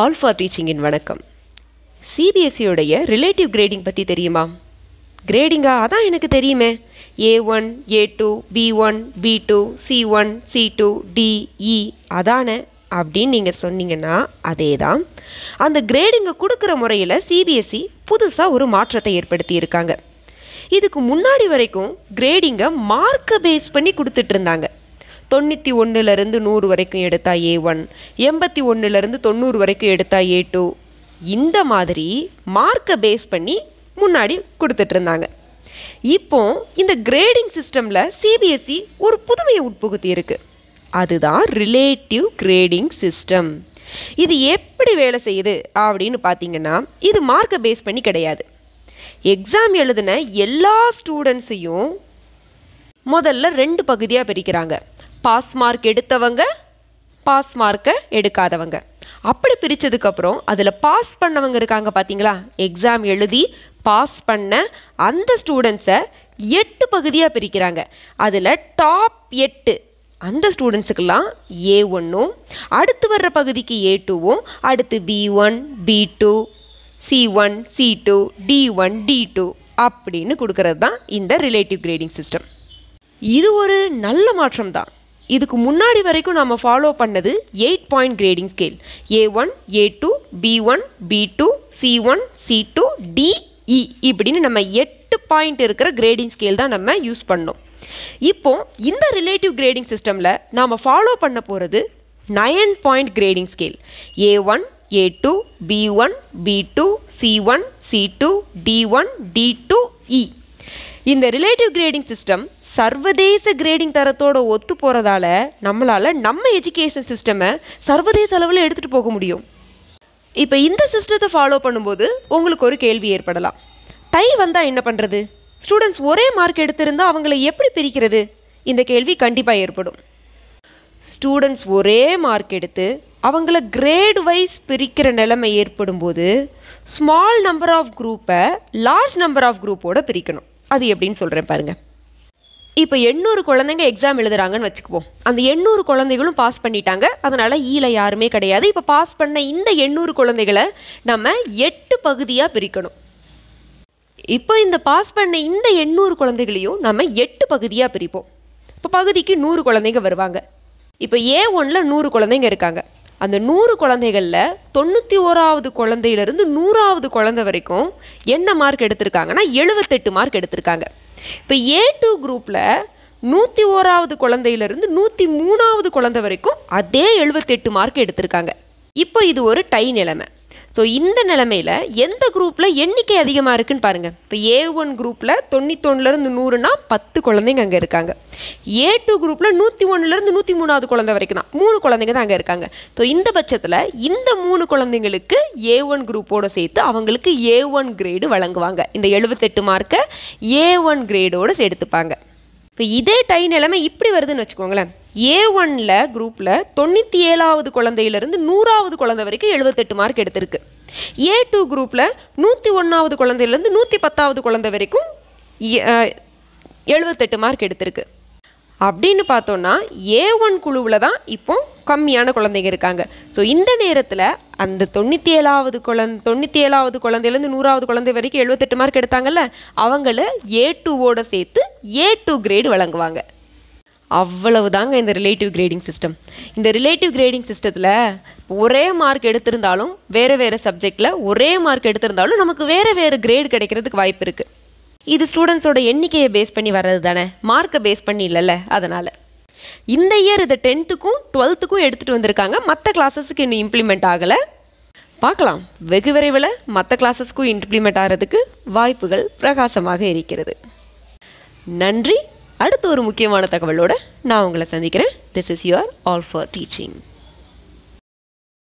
all for டீச்சிங்கின் வணக்கம் சிபிஎஸ்சியுடைய relative grading பற்றி தெரியுமா கிரேடிங்கா அதான் எனக்கு தெரியுமே A one A two B one B two C one C two D E அதானே அப்படின்னு நீங்கள் சொன்னீங்கன்னா அதே தான் அந்த கிரேடிங்கை கொடுக்குற முறையில் சிபிஎஸ்சி e புதுசாக ஒரு மாற்றத்தை ஏற்படுத்தி இருக்காங்க இதுக்கு முன்னாடி வரைக்கும் கிரேடிங்கை மார்க்கை பேஸ் பண்ணி கொடுத்துட்ருந்தாங்க இருந்தாங்க தொண்ணூற்றி ஒன்றுலேருந்து நூறு வரைக்கும் எடுத்தா ஏ ஒன் எண்பத்தி ஒன்றுலேருந்து தொண்ணூறு வரைக்கும் எடுத்தா ஏ டூ இந்த மாதிரி மார்க்கை பேஸ் பண்ணி முன்னாடி கொடுத்துட்ருந்தாங்க இப்போ இந்த கிரேடிங் சிஸ்டமில் சிபிஎஸ்சி ஒரு புதுமையை உட்புகுத்தி இருக்குது அதுதான் ரிலேட்டிவ் கிரேடிங் சிஸ்டம் இது எப்படி வேலை செய்யுது அப்படின்னு பார்த்தீங்கன்னா இது மார்க்கை பேஸ் பண்ணி கிடையாது எக்ஸாம் எழுதின எல்லா ஸ்டூடெண்ட்ஸையும் முதல்ல ரெண்டு பகுதியாக பிரிக்கிறாங்க பாஸ் மார்க் எடுத்தவங்க பாஸ் மார்க்கை எடுக்காதவங்க அப்படி பிரித்ததுக்கப்புறம் அதில் பாஸ் பண்ணவங்க இருக்காங்க பார்த்தீங்களா எக்ஸாம் எழுதி பாஸ் பண்ண அந்த ஸ்டூடெண்ட்ஸை எட்டு பகுதியாக பிரிக்கிறாங்க அதில் டாப் எட்டு அந்த ஸ்டூடெண்ட்ஸுக்கெல்லாம் ஏ ஒன்றும் அடுத்து வர்ற பகுதிக்கு ஏ டூவும் அடுத்து B one B two C one C two D one D two அப்படின்னு கொடுக்கறது தான் இந்த ரிலேட்டிவ் கிரேடிங் சிஸ்டம் இது ஒரு நல்ல மாற்றம் தான் இதுக்கு முன்னாடி வரைக்கும் நம்ம ஃபாலோ பண்ணது eight point grading scale A one A two B one B two C one C two D E இப்படின்னு நம்ம எட்டு பாயிண்ட் இருக்கிற கிரேடிங் ஸ்கேல் தான் நம்ம யூஸ் பண்ணோம் இப்போ இந்த ரிலேட்டிவ் கிரேடிங் சிஸ்டமில் நாம் ஃபாலோ பண்ண போகிறது nine point grading scale A one A two B one B two C one C two D one D two E இந்த ரிலேட்டிவ் கிரேடிங் சிஸ்டம் சர்வதேச கிரேடிங் தரத்தோட ஒத்து போகிறதால நம்மளால் நம்ம எஜுகேஷன் சிஸ்டமை சர்வதேச அளவில் எடுத்துகிட்டு போக முடியும் இப்போ இந்த சிஸ்டத்தை ஃபாலோ பண்ணும்போது உங்களுக்கு ஒரு கேள்வி ஏற்படலாம் டை வந்தால் என்ன பண்ணுறது ஸ்டூடெண்ட்ஸ் ஒரே மார்க் எடுத்திருந்தால் அவங்கள எப்படி பிரிக்கிறது இந்த கேள்வி கண்டிப்பாக ஏற்படும் ஸ்டூடெண்ட்ஸ் ஒரே மார்க் எடுத்து அவங்கள கிரேட் வைஸ் பிரிக்கிற நிலைமை ஏற்படும்போது ஸ்மால் நம்பர் ஆஃப் குரூப்பை லார்ஜ் நம்பர் ஆஃப் குரூப்போடு பிரிக்கணும் அது எப்படின்னு சொல்கிறேன் பாருங்கள் இப்போ எண்ணூறு குழந்தைங்க எக்ஸாம் எழுதுறாங்கன்னு வச்சுக்குவோம் அந்த எண்ணூறு குழந்தைகளும் பாஸ் பண்ணிட்டாங்க அதனால் ஈல யாருமே கிடையாது இப்போ பாஸ் பண்ண இந்த எண்ணூறு குழந்தைகளை நம்ம எட்டு பகுதியாக பிரிக்கணும் இப்போ இந்த பாஸ் பண்ண இந்த எண்ணூறு குழந்தைகளையும் நம்ம எட்டு பகுதியாக பிரிப்போம் இப்போ பகுதிக்கு நூறு குழந்தைங்க வருவாங்க இப்போ ஏ ஒன்ல நூறு குழந்தைங்க இருக்காங்க அந்த நூறு குழந்தைகளில் தொண்ணூற்றி ஓராவது குழந்தையிலேருந்து நூறாவது குழந்தை வரைக்கும் என்ன மார்க் எடுத்திருக்காங்கன்னா எழுபத்தெட்டு மார்க் எடுத்திருக்காங்க இப்போ ஏ டூ குரூப்பில் நூற்றி ஓராவது குழந்தையிலேருந்து நூற்றி மூணாவது குழந்தை வரைக்கும் அதே எழுபத்தெட்டு மார்க் எடுத்திருக்காங்க இப்போ இது ஒரு டை நிலைமை ஸோ இந்த நிலமையில் எந்த குரூப்பில் எண்ணிக்கை அதிகமாக இருக்குன்னு பாருங்கள் இப்போ ஏ ஒன் குரூப்பில் தொண்ணூத்தொன்னுலேருந்து நூறுனா பத்து குழந்தைங்க அங்கே இருக்காங்க ஏ டூ குரூப்பில் நூற்றி ஒன்றுலேருந்து நூற்றி மூணாவது குழந்தை வரைக்கும் தான் மூணு குழந்தைங்க தான் அங்கே இருக்காங்க ஸோ இந்த பட்சத்தில் இந்த மூணு குழந்தைங்களுக்கு ஏ ஒன் குரூப்போடு சேர்த்து அவங்களுக்கு ஏ ஒன் கிரேடு வழங்குவாங்க இந்த எழுபத்தெட்டு மார்க்கை ஏ ஒன் கிரேடோடு சேர்த்துப்பாங்க இப்போ இதே டை நிலைமை இப்படி வருதுன்னு வச்சுக்கோங்களேன் ஏ ஒனில் குரூப்பில் தொண்ணூற்றி ஏழாவது குழந்தையிலேருந்து நூறாவது குழந்தை வரைக்கும் எழுபத்தெட்டு மார்க் எடுத்திருக்கு ஏ டூ குரூப்பில் நூற்றி ஒன்றாவது குழந்தையிலேருந்து நூற்றி பத்தாவது குழந்தை வரைக்கும் எழுபத்தெட்டு மார்க் எடுத்திருக்கு அப்படின்னு பார்த்தோன்னா ஏ ஒன் குழுவில் தான் இப்போ கம்மியான குழந்தைங்க இருக்காங்க ஸோ இந்த நேரத்தில் அந்த தொண்ணூற்றி ஏழாவது குழந்த தொண்ணூற்றி ஏழாவது குழந்தையிலேருந்து நூறாவது குழந்தை வரைக்கும் எழுபத்தெட்டு மார்க் எடுத்தாங்கல்ல அவங்கள ஏ டூவோட சேர்த்து ஏ டூ கிரேடு வழங்குவாங்க அவ்வளவு தாங்க இந்த ரிலேட்டிவ் கிரேடிங் சிஸ்டம் இந்த ரிலேட்டிவ் கிரேடிங் சிஸ்டத்தில் ஒரே மார்க் எடுத்திருந்தாலும் வேறு வேறு சப்ஜெக்டில் ஒரே மார்க் எடுத்திருந்தாலும் நமக்கு வேறு வேறு கிரேடு கிடைக்கிறதுக்கு வாய்ப்பு இருக்குது இது ஸ்டூடெண்ட்ஸோட எண்ணிக்கையை பேஸ் பண்ணி வர்றது தானே மார்க்கை பேஸ் பண்ணி இல்லைல்ல அதனால் இந்த இயர் இதை டென்த்துக்கும் டுவெல்த்துக்கும் எடுத்துகிட்டு வந்திருக்காங்க மற்ற கிளாஸஸுக்கு இன்னும் இம்ப்ளிமெண்ட் ஆகலை பார்க்கலாம் வெகு விரைவில் மற்ற கிளாஸஸ்க்கும் இம்ப்ளிமெண்ட் ஆகிறதுக்கு வாய்ப்புகள் பிரகாசமாக இருக்கிறது நன்றி அடுத்த ஒரு முக்கியமான தகவலோடு நான் உங்களை சந்திக்கிறேன் this is your all for teaching